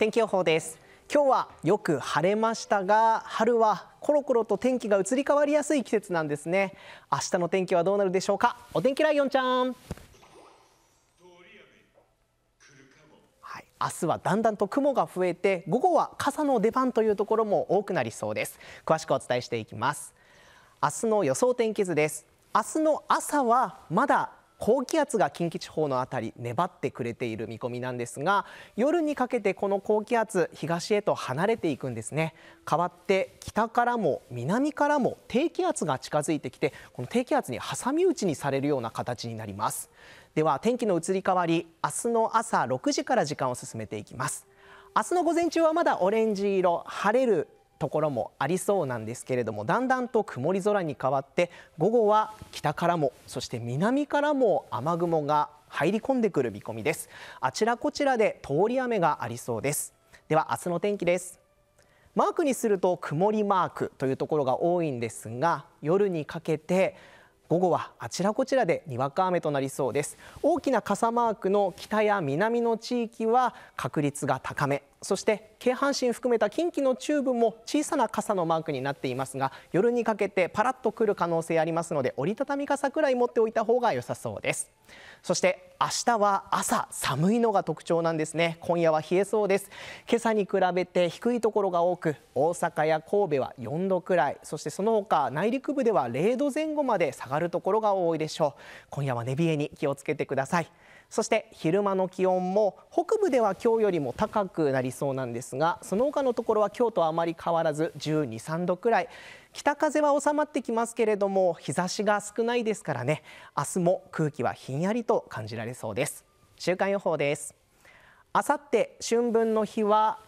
天気予報です今日はよく晴れましたが春はコロコロと天気が移り変わりやすい季節なんですね明日の天気はどうなるでしょうかお天気ライオンちゃん明日はだんだんと雲が増えて午後は傘の出番というところも多くなりそうです詳しくお伝えしていきます明日の予想天気図です明日の朝はまだ高気圧が近畿地方の辺り粘ってくれている見込みなんですが夜にかけてこの高気圧東へと離れていくんですね変わって北からも南からも低気圧が近づいてきてこの低気圧に挟み撃ちにされるような形になりますでは天気の移り変わり明日の朝6時から時間を進めていきます明日の午前中はまだオレンジ色晴れるところもありそうなんですけれどもだんだんと曇り空に変わって午後は北からもそして南からも雨雲が入り込んでくる見込みですあちらこちらで通り雨がありそうですでは明日の天気ですマークにすると曇りマークというところが多いんですが夜にかけて午後はあちらこちらでにわか雨となりそうです大きな傘マークの北や南の地域は確率が高めそして京阪神含めた近畿の中部も小さな傘のマークになっていますが夜にかけてパラッと来る可能性ありますので折りたたみ傘くらい持っておいた方が良さそうですそして明日は朝寒いのが特徴なんですね今夜は冷えそうです今朝に比べて低いところが多く大阪や神戸は4度くらいそしてその他内陸部では0度前後まで下がるところが多いでしょう今夜は寝冷えに気をつけてくださいそして昼間の気温も北部では今日よりも高くなりりそうなんですがその他のところは今日とあまり変わらず12、3度くらい北風は収まってきますけれども日差しが少ないですからね明日も空気はひんやりと感じられそうです週間予報です明後日春分の日は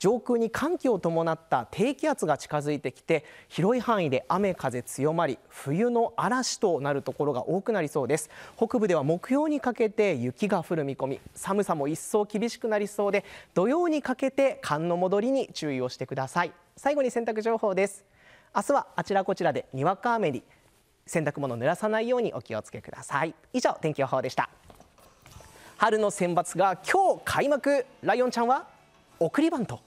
上空に寒気を伴った低気圧が近づいてきて広い範囲で雨風強まり冬の嵐となるところが多くなりそうです北部では木曜にかけて雪が降る見込み寒さも一層厳しくなりそうで土曜にかけて寒の戻りに注意をしてください最後に洗濯情報です明日はあちらこちらでにわか雨に洗濯物濡らさないようにお気をつけください以上天気予報でした春の選抜が今日開幕ライオンちゃんは送りバント